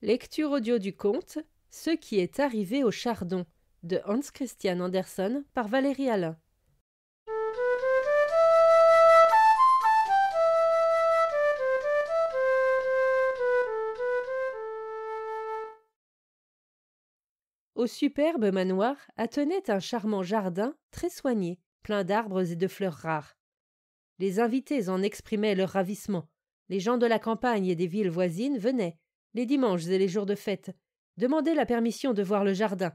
Lecture audio du conte Ce qui est arrivé au Chardon de Hans Christian Andersen par Valérie Alain. Au superbe manoir attenait un charmant jardin très soigné, plein d'arbres et de fleurs rares. Les invités en exprimaient leur ravissement. Les gens de la campagne et des villes voisines venaient, les dimanches et les jours de fête, demandaient la permission de voir le jardin.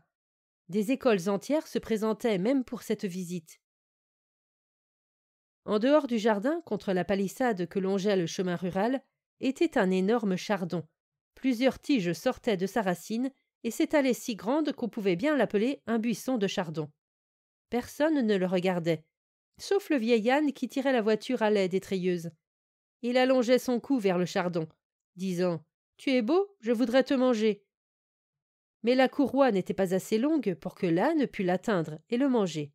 Des écoles entières se présentaient même pour cette visite. En dehors du jardin, contre la palissade que longeait le chemin rural, était un énorme chardon. Plusieurs tiges sortaient de sa racine et s'étalaient si grandes qu'on pouvait bien l'appeler un buisson de chardon. Personne ne le regardait, sauf le vieil âne qui tirait la voiture à l'aide étrayeuse. Il allongeait son cou vers le chardon, disant tu es beau, je voudrais te manger. Mais la courroie n'était pas assez longue pour que l'âne pût l'atteindre et le manger.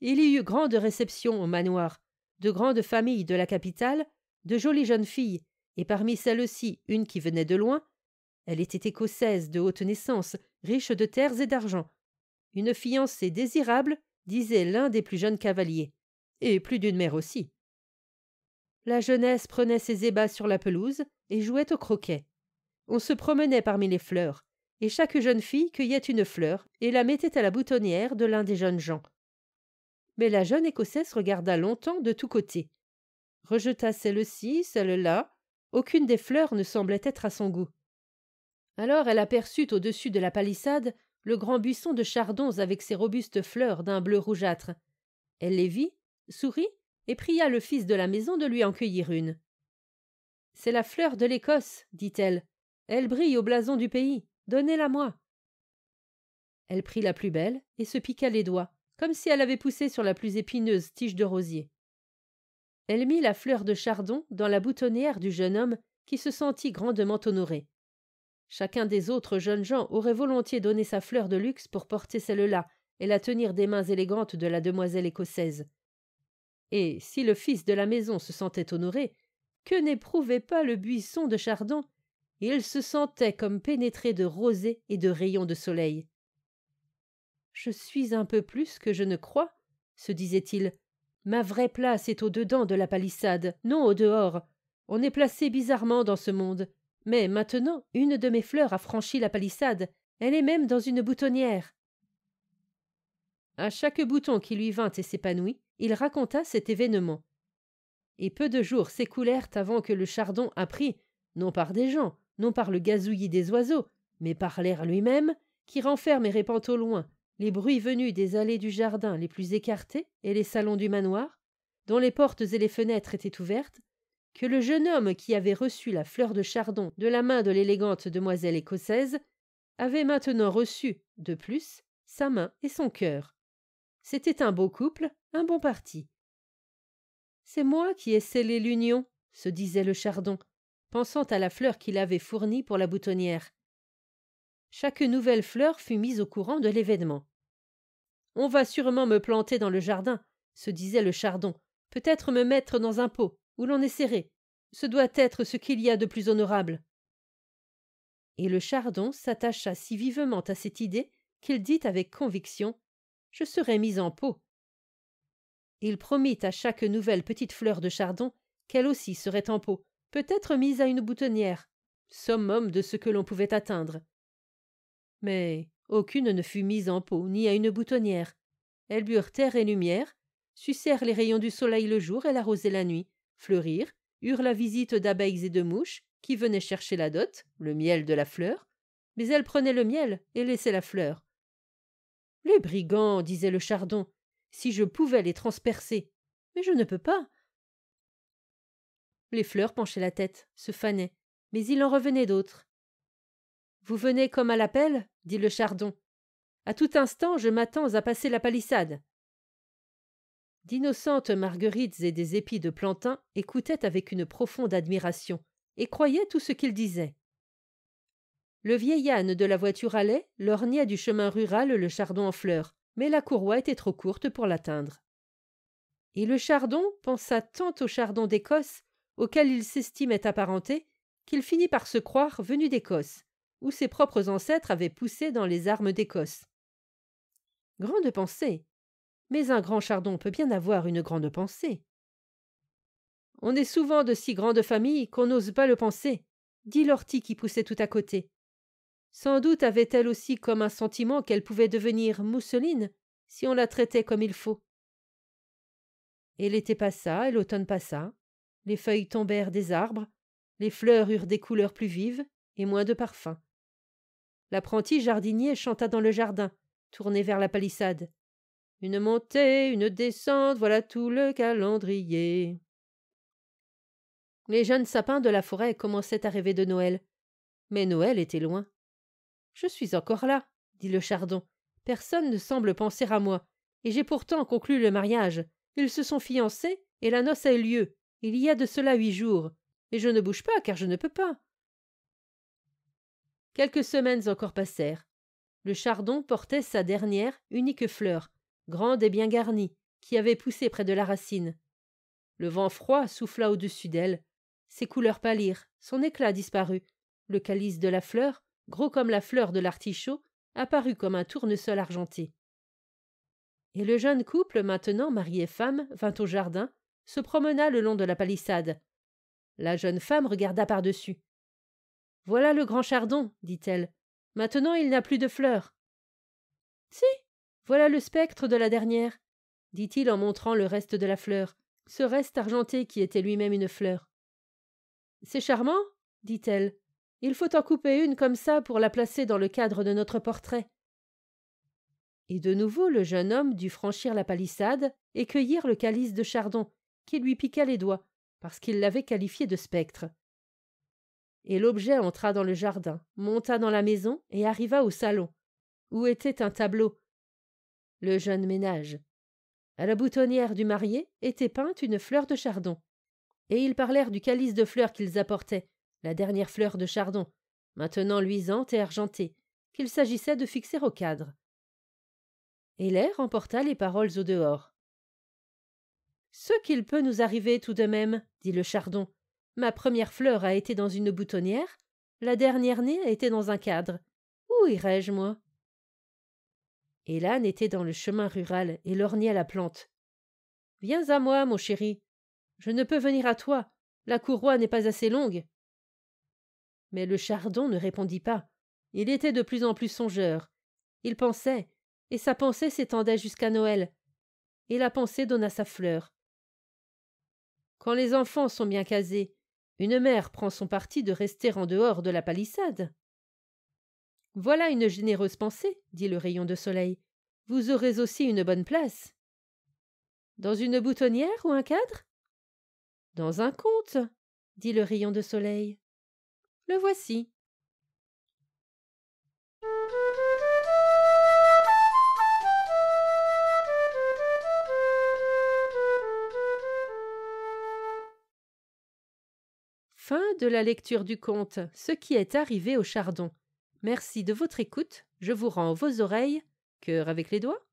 Il y eut grande réception au manoir, de grandes familles de la capitale, de jolies jeunes filles, et parmi celles-ci une qui venait de loin. Elle était écossaise de haute naissance, riche de terres et d'argent. Une fiancée désirable, disait l'un des plus jeunes cavaliers, et plus d'une mère aussi. La jeunesse prenait ses ébats sur la pelouse et jouait au croquet. On se promenait parmi les fleurs, et chaque jeune fille cueillait une fleur et la mettait à la boutonnière de l'un des jeunes gens. Mais la jeune Écossaise regarda longtemps de tous côtés. Rejeta celle-ci, celle-là. Aucune des fleurs ne semblait être à son goût. Alors elle aperçut au-dessus de la palissade le grand buisson de chardons avec ses robustes fleurs d'un bleu rougeâtre. Elle les vit, sourit et pria le fils de la maison de lui en cueillir une. C'est la fleur de l'Écosse, dit-elle. Elle brille au blason du pays. Donnez-la-moi. Elle prit la plus belle et se piqua les doigts, comme si elle avait poussé sur la plus épineuse tige de rosier. Elle mit la fleur de chardon dans la boutonnière du jeune homme qui se sentit grandement honoré. Chacun des autres jeunes gens aurait volontiers donné sa fleur de luxe pour porter celle-là et la tenir des mains élégantes de la demoiselle écossaise et si le fils de la maison se sentait honoré, que n'éprouvait pas le buisson de chardon Il se sentait comme pénétré de rosée et de rayons de soleil. Je suis un peu plus que je ne crois, se disait-il. Ma vraie place est au-dedans de la palissade, non au-dehors. On est placé bizarrement dans ce monde. Mais maintenant, une de mes fleurs a franchi la palissade. Elle est même dans une boutonnière. À chaque bouton qui lui vint et s'épanouit, il raconta cet événement. Et peu de jours s'écoulèrent avant que le chardon apprit, non par des gens, non par le gazouillis des oiseaux, mais par l'air lui-même, qui renferme et répand au loin les bruits venus des allées du jardin les plus écartées et les salons du manoir, dont les portes et les fenêtres étaient ouvertes, que le jeune homme qui avait reçu la fleur de chardon de la main de l'élégante demoiselle écossaise avait maintenant reçu, de plus, sa main et son cœur. C'était un beau couple, un bon parti. C'est moi qui ai scellé l'union, se disait le chardon, pensant à la fleur qu'il avait fournie pour la boutonnière. Chaque nouvelle fleur fut mise au courant de l'événement. On va sûrement me planter dans le jardin, se disait le chardon, peut-être me mettre dans un pot, où l'on est serré. Ce doit être ce qu'il y a de plus honorable. Et le chardon s'attacha si vivement à cette idée qu'il dit avec conviction je serais mise en pot. Il promit à chaque nouvelle petite fleur de chardon qu'elle aussi serait en pot, peut-être mise à une boutonnière, sommum de ce que l'on pouvait atteindre. Mais aucune ne fut mise en pot ni à une boutonnière. Elles burent terre et lumière, sucèrent les rayons du soleil le jour et l'arrosaient la nuit, fleurirent, eurent la visite d'abeilles et de mouches qui venaient chercher la dot, le miel de la fleur, mais elles prenaient le miel et laissaient la fleur. Les brigands, disait le chardon, si je pouvais les transpercer. Mais je ne peux pas. Les fleurs penchaient la tête, se fanaient, mais il en revenait d'autres. Vous venez comme à l'appel, dit le chardon. À tout instant, je m'attends à passer la palissade. D'innocentes marguerites et des épis de plantain écoutaient avec une profonde admiration et croyaient tout ce qu'il disait. Le vieil âne de la voiture allait, lorgnait du chemin rural le chardon en fleurs, mais la courroie était trop courte pour l'atteindre. Et le chardon pensa tant au chardon d'Écosse, auquel il s'estimait apparenté, qu'il finit par se croire venu d'Écosse, où ses propres ancêtres avaient poussé dans les armes d'Écosse. Grande pensée. Mais un grand chardon peut bien avoir une grande pensée. On est souvent de si grande famille qu'on n'ose pas le penser, dit l'ortie qui poussait tout à côté. Sans doute avait-elle aussi comme un sentiment qu'elle pouvait devenir mousseline si on la traitait comme il faut. Et l'été passa et l'automne passa. Les feuilles tombèrent des arbres, les fleurs eurent des couleurs plus vives et moins de parfums. L'apprenti jardinier chanta dans le jardin, tourné vers la palissade. Une montée, une descente, voilà tout le calendrier. Les jeunes sapins de la forêt commençaient à rêver de Noël. Mais Noël était loin. Je suis encore là, dit le chardon. Personne ne semble penser à moi, et j'ai pourtant conclu le mariage. Ils se sont fiancés, et la noce a eu lieu, il y a de cela huit jours, et je ne bouge pas, car je ne peux pas. Quelques semaines encore passèrent. Le chardon portait sa dernière, unique fleur, grande et bien garnie, qui avait poussé près de la racine. Le vent froid souffla au-dessus d'elle, ses couleurs pâlirent, son éclat disparut, le calice de la fleur, gros comme la fleur de l'artichaut, apparut comme un tournesol argenté. Et le jeune couple, maintenant mari et femme, vint au jardin, se promena le long de la palissade. La jeune femme regarda par-dessus. Voilà le grand chardon, dit-elle. Maintenant il n'a plus de fleurs. Si, voilà le spectre de la dernière, dit-il en montrant le reste de la fleur, ce reste argenté qui était lui-même une fleur. C'est charmant, dit-elle. Il faut en couper une comme ça pour la placer dans le cadre de notre portrait. Et de nouveau le jeune homme dut franchir la palissade et cueillir le calice de chardon, qui lui piqua les doigts, parce qu'il l'avait qualifié de spectre. Et l'objet entra dans le jardin, monta dans la maison et arriva au salon, où était un tableau. Le jeune ménage. À la boutonnière du marié était peinte une fleur de chardon, et ils parlèrent du calice de fleurs qu'ils apportaient, la dernière fleur de chardon, maintenant luisante et argentée, qu'il s'agissait de fixer au cadre. Hélène remporta emporta les paroles au dehors. Ce qu'il peut nous arriver tout de même, dit le chardon. Ma première fleur a été dans une boutonnière, la dernière née a été dans un cadre. Où irai je moi Hélène était dans le chemin rural et lorgnait la plante. Viens à moi, mon chéri. Je ne peux venir à toi. La courroie n'est pas assez longue. Mais le chardon ne répondit pas. Il était de plus en plus songeur. Il pensait, et sa pensée s'étendait jusqu'à Noël. Et la pensée donna sa fleur. Quand les enfants sont bien casés, une mère prend son parti de rester en dehors de la palissade. Voilà une généreuse pensée, dit le rayon de soleil. Vous aurez aussi une bonne place. Dans une boutonnière ou un cadre Dans un conte, dit le rayon de soleil. Le voici. Fin de la lecture du conte Ce qui est arrivé au chardon. Merci de votre écoute. Je vous rends vos oreilles, cœur avec les doigts,